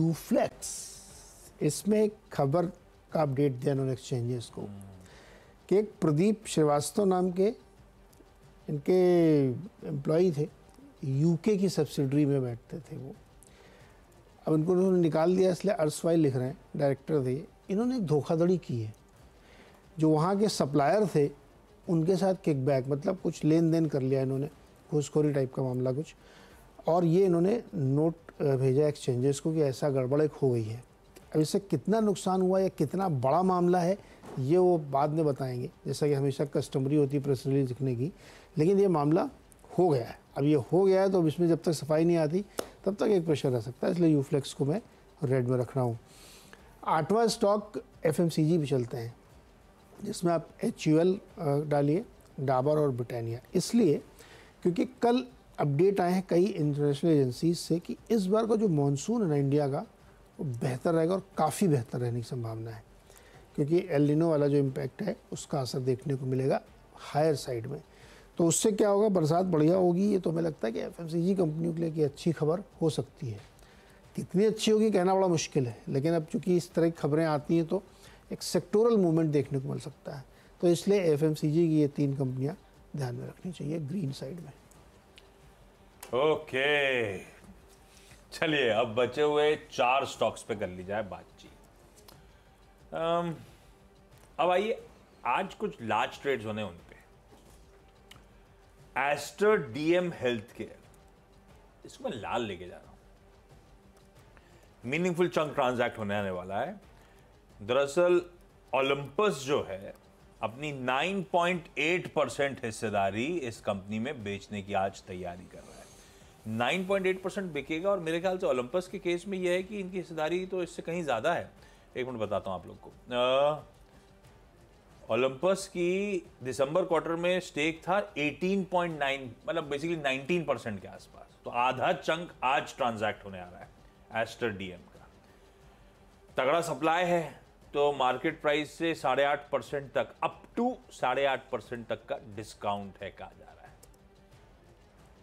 यूफ्लेक्स इसमें एक खबर का अपडेट दिया उन्होंने एक्सचेंजेस को कि एक प्रदीप श्रीवास्तव नाम के इनके एम्प्लॉय थे यूके की सब्सिडरी में बैठते थे वो अब इनको उन्होंने निकाल दिया इसलिए अर्सवाई लिख रहे हैं डायरेक्टर थे इन्होंने धोखाधड़ी की है जो वहाँ के सप्लायर थे उनके साथ किकबैक मतलब कुछ लेन देन कर लिया इन्होंने घूसखोरी टाइप का मामला कुछ और ये इन्होंने नोट भेजा एक्सचेंजेस को कि ऐसा गड़बड़ एक हो गई है अब इससे कितना नुकसान हुआ या कितना बड़ा मामला है ये वो बाद में बताएंगे जैसा कि हमेशा कस्टमरी होती है प्रेस रिलीज लिखने की लेकिन ये मामला हो गया है अब ये हो गया है तो अब इसमें जब तक सफाई नहीं आती तब तक एक प्रेशर रह सकता है इसलिए यूफ्लेक्स को मैं रेड में रख रहा हूँ आठवां stock F M C G भी चलते हैं जिसमें आप एच यू एल डालिए डाबर और ब्रिटानिया इसलिए क्योंकि कल अपडेट आए हैं कई इंटरनेशनल एजेंसीज से कि इस बार का जो मानसून है ना इंडिया का वो बेहतर रहेगा और काफ़ी बेहतर रहने की संभावना है क्योंकि एलिनो वाला जो इम्पैक्ट है उसका असर देखने को मिलेगा हायर साइड में तो उससे क्या होगा बरसात बढ़िया होगी ये तो हमें लगता है कि एफ कंपनियों के लिए कि अच्छी खबर हो सकती है कितनी अच्छी होगी कहना बड़ा मुश्किल है लेकिन अब चूंकि इस तरह की खबरें आती हैं तो एक सेक्टोरल मूवमेंट देखने को मिल सकता है तो इसलिए एफ की ये तीन कंपनियाँ ध्यान में रखनी चाहिए ग्रीन साइड में ओके चलिए अब बचे हुए चार स्टॉक्स पे कर ली जाए बातचीत um, अब आइए आज कुछ लार्ज ट्रेड्स होने उन पे एस्टर डीएम हेल्थ केयर इसको मैं लाल लेके जा रहा हूं मीनिंगफुल चंक ट्रांजैक्ट होने आने वाला है दरअसल ओलंपस जो है अपनी 9.8 परसेंट हिस्सेदारी इस कंपनी में बेचने की आज तैयारी कर रहा है 9.8 परसेंट बिकेगा और मेरे ख्याल से ओलंपस के केस में यह है कि इनकी हिस्सेदारी तो इससे कहीं ज़्यादा है एक मिनट बताता हूं आप लोग को ओलंपस की दिसंबर क्वार्टर में स्टेक था 18.9 मतलब बेसिकली 19 परसेंट के आसपास तो आधा चंक आज ट्रांजैक्ट होने आ रहा है एस्टर डीएम का तगड़ा सप्लाई है तो मार्केट प्राइस से साढ़े आठ परसेंट तक अप टू साढ़े आठ परसेंट तक का डिस्काउंट है कहा जा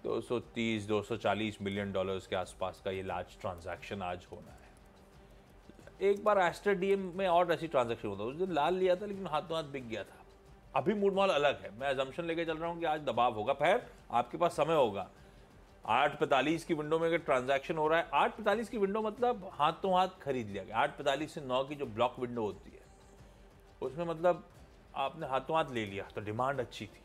230 240 मिलियन डॉलर्स के आसपास का ये लार्ज ट्रांजैक्शन आज होना है एक बार एस्टर डीएम में और ऐसी ट्रांजेक्शन होता है उस दिन लाल लिया था लेकिन हाथों हाथ बिक गया था अभी मूड मॉल अलग है मैं एजम्पन लेके चल रहा हूँ कि आज दबाव होगा खैर आपके पास समय होगा आठ पैंतालीस की विंडो में अगर ट्रांजैक्शन हो रहा है आठ पैंतालीस की विंडो मतलब हाथों हाथ खरीद लिया गया आठ पैंतालीस से नौ की जो ब्लॉक विंडो होती है उसमें मतलब आपने हाथों हाथ ले लिया तो डिमांड अच्छी थी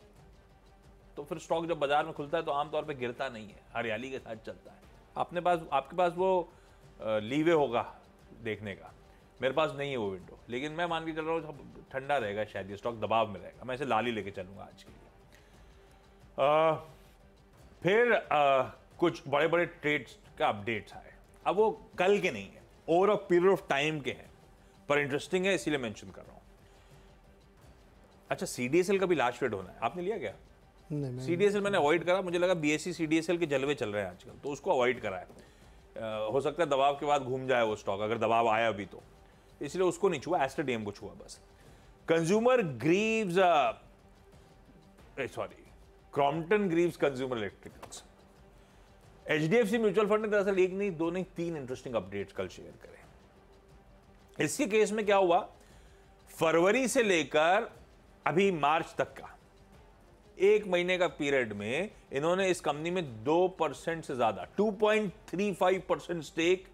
तो फिर स्टॉक जब बाजार में खुलता है तो आमतौर पर गिरता नहीं है हरियाली के साथ चलता है अपने पास आपके पास वो लीवे होगा देखने का मेरे पास नहीं है वो विंडो लेकिन मैं मान के चल रहा हूँ ठंडा रहेगा शायद ये स्टॉक दबाव में रहेगा मैं इसे लाली लेके चलूंगा आज के लिए आ, फिर आ, कुछ बड़े बड़े ट्रेड्स का अपडेट्स आए अब वो कल के नहीं है over uh period of time के हैं पर इंटरेस्टिंग है इसीलिए मैंशन कर रहा हूँ अच्छा सी का भी लास्ट ट्रेड होना है आपने लिया क्या सी डी एस एल मैंने अवॉइड करा मुझे लगा B S C C D S L के जलवे चल रहे हैं आजकल तो उसको अवॉइड करा है हो सकता है दबाव के बाद घूम जाए वो स्टॉक अगर दबाव आया अभी तो इसलिए उसको नहीं छुआ एस्टर एस्टेडियम को छुआ बस consumer Greaves sorry Crompton Greaves consumer electricals H D F C mutual fund ने दरअसल एक नहीं दो नहीं तीन इंटरेस्टिंग अपडेट्स कल शेयर करें इसके केस में क्या हुआ फरवरी से लेकर अभी मार्च तक का एक महीने का पीरियड में इन्होंने इस कंपनी में दो परसेंट से ज्यादा 2.35 परसेंट स्टेक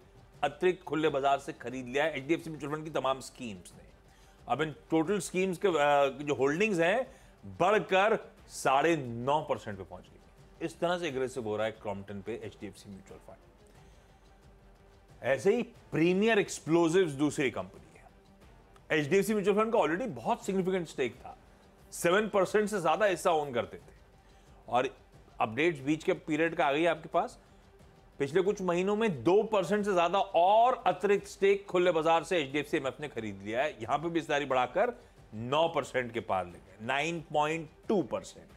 अतिरिक्त खुले बाजार से खरीद लिया है H D F C mutual fund की तमाम स्कीम्स ने अब इन टोटल स्कीम्स के जो होल्डिंग्स हैं बढ़कर साढ़े नौ परसेंट पर पहुंच गई इस तरह से एग्रेसिव हो रहा है क्रॉम्पटन पे H D F C mutual fund ऐसे ही प्रीमियर एक्सप्लोजिव दूसरी कंपनी है H D F C mutual fund का ऑलरेडी बहुत सिग्निफिकेंट स्टेक था सेवन परसेंट से ज़्यादा हिस्सा ओन करते थे और अपडेट्स बीच के पीरियड का आ गई आपके पास पिछले कुछ महीनों में दो परसेंट से ज्यादा और अतिरिक्त स्टेक खुले बाजार से H D F C M F ने खरीद लिया है यहां पर भी हिस्सेदारी बढ़ाकर नौ परसेंट के पार ले गए नाइन पॉइंट टू परसेंट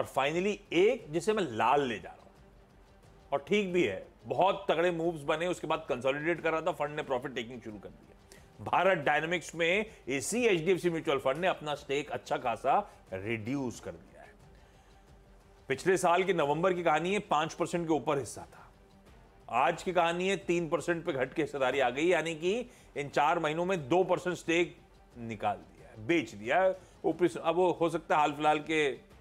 और फाइनली एक जिसे मैं लाल ले जा रहा हूं और ठीक भी है बहुत तगड़े मूव्स बने उसके बाद कंसोलिडेट कर रहा था फंड ने प्रॉफिट टेकिंग शुरू कर दिया भारत डायनेमिक्स में इसी एचडीएफसी म्यूचुअल फंड ने अपना स्टेक अच्छा खासा रिड्यूस कर दिया है पिछले साल के नवंबर की कहानी है पांच परसेंट के ऊपर हिस्सा था आज की कहानी है तीन परसेंट पे घट के हिस्सेदारी आ गई यानी कि इन चार महीनों में दो परसेंट स्टेक निकाल दिया है बेच दिया है ऊपरी अब हो सकता है हाल फिलहाल के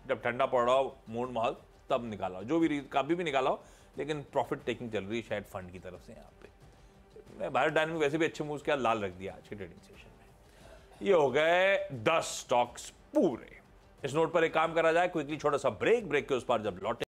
जब ठंडा पड़ रहा हो मोड़ माहौल तब निकाला जो भी कभी भी निकाला हो लेकिन प्रॉफिट टेकिंग चल रही है शायद फंड की तरफ से यहाँ पे भारत डायनेमिक वैसे भी अच्छे मूव किया लाल रख दिया आज के ट्रेडिंग सेशन में ये हो गए दस स्टॉक्स पूरे इस नोट पर एक काम करा जाए क्विकली छोटा सा ब्रेक ब्रेक के उस पर जब लौटे